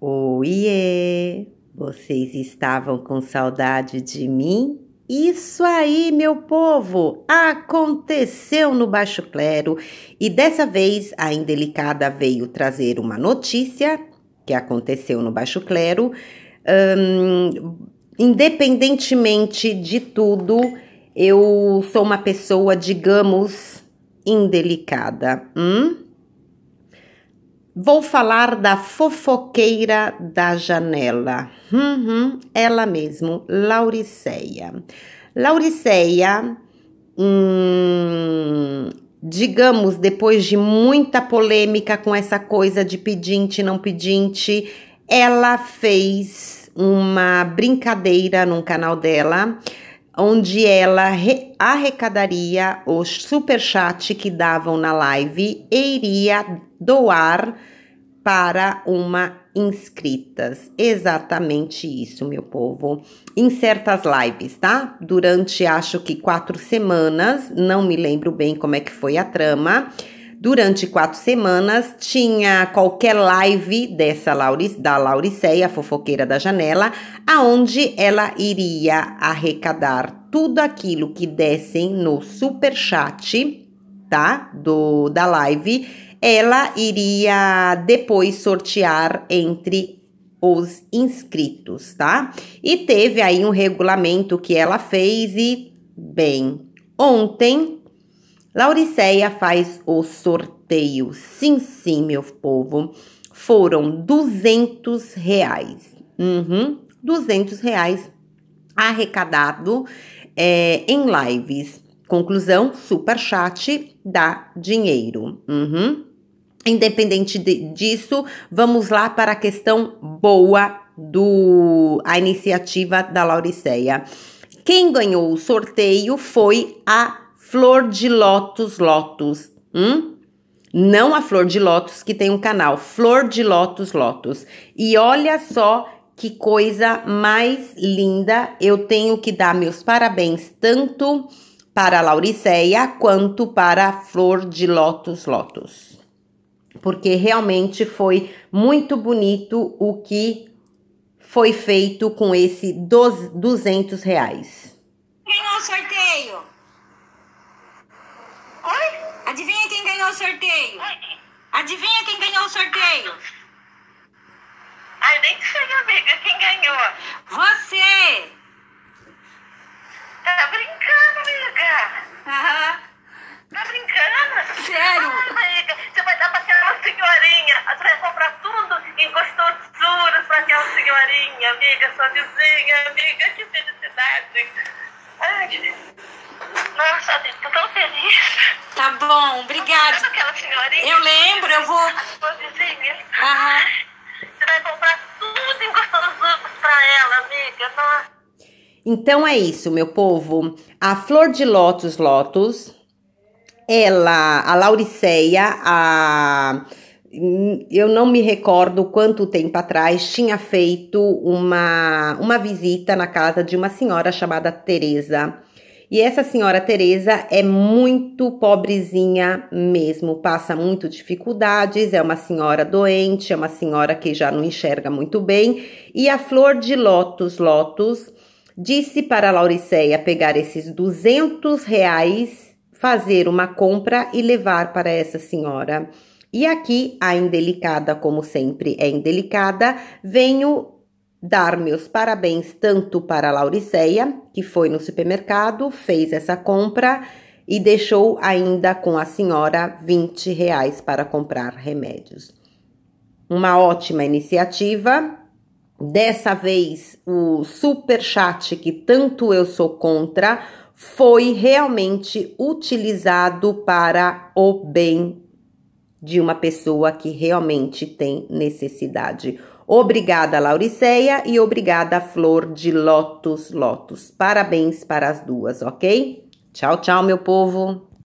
Oiê! Vocês estavam com saudade de mim? Isso aí, meu povo! Aconteceu no Baixo Clero e dessa vez a Indelicada veio trazer uma notícia que aconteceu no Baixo Clero. Hum, independentemente de tudo, eu sou uma pessoa, digamos, indelicada. Hum? Vou falar da fofoqueira da janela. Uhum, ela mesmo, Lauriceia. Lauriceia, hum, digamos, depois de muita polêmica com essa coisa de pedinte, não pedinte, ela fez uma brincadeira num canal dela onde ela arrecadaria o superchat que davam na live e iria doar para uma inscritas. Exatamente isso, meu povo. Em certas lives, tá? Durante acho que quatro semanas, não me lembro bem como é que foi a trama. Durante quatro semanas, tinha qualquer live dessa Lauri, da Lauriceia, fofoqueira da janela, aonde ela iria arrecadar tudo aquilo que dessem no super chat, tá? Do, da live, ela iria depois sortear entre os inscritos, tá? E teve aí um regulamento que ela fez e, bem, ontem Lauriceia faz o sorteio. Sim, sim, meu povo. Foram 200 reais. Uhum, 200 reais arrecadado é, em lives. Conclusão, super chat dá dinheiro. Uhum. Independente de, disso, vamos lá para a questão boa do a iniciativa da Lauriceia. Quem ganhou o sorteio foi a flor de lótus, lótus. Hum? Não a flor de lótus que tem um canal, flor de lótus, lótus. E olha só que coisa mais linda. Eu tenho que dar meus parabéns tanto para a Lauriceia quanto para a flor de lótus, lótus. Porque realmente foi muito bonito o que foi feito com esse 200 reais. Ganhou é o sorteio! Oi? Adivinha quem ganhou o sorteio? Oi? Adivinha quem ganhou o sorteio? Ai, nem sei, amiga, quem ganhou? Você! Tá brincando, amiga? Aham. Tá brincando? Sério? Ai, amiga, você vai dar pra aquela senhorinha. Você vai comprar tudo em gostosuras pra aquela senhorinha, amiga, sua vizinha, amiga. Que felicidade. Ai, nossa, tô tão feliz. Tá bom, obrigada. Aquela senhorinha. Eu lembro, eu vou. Aham. Você vai comprar tudo em gostoso pra ela, amiga. Nossa. Então é isso, meu povo. A Flor de Lótus Lótus, ela, a Lauriceia, a eu não me recordo quanto tempo atrás tinha feito uma, uma visita na casa de uma senhora chamada Teresa e essa senhora Teresa é muito pobrezinha mesmo, passa muito dificuldades, é uma senhora doente, é uma senhora que já não enxerga muito bem. E a Flor de Lótus, Lótus, disse para Lauriceia pegar esses 200 reais, fazer uma compra e levar para essa senhora. E aqui, a indelicada, como sempre é indelicada, venho dar meus parabéns tanto para a Lauriceia, que foi no supermercado, fez essa compra e deixou ainda com a senhora 20 reais para comprar remédios. Uma ótima iniciativa. Dessa vez, o super chat que tanto eu sou contra foi realmente utilizado para o bem de uma pessoa que realmente tem necessidade. Obrigada, Lauriceia, e obrigada, Flor de Lotus Lotus. Parabéns para as duas, ok? Tchau, tchau, meu povo!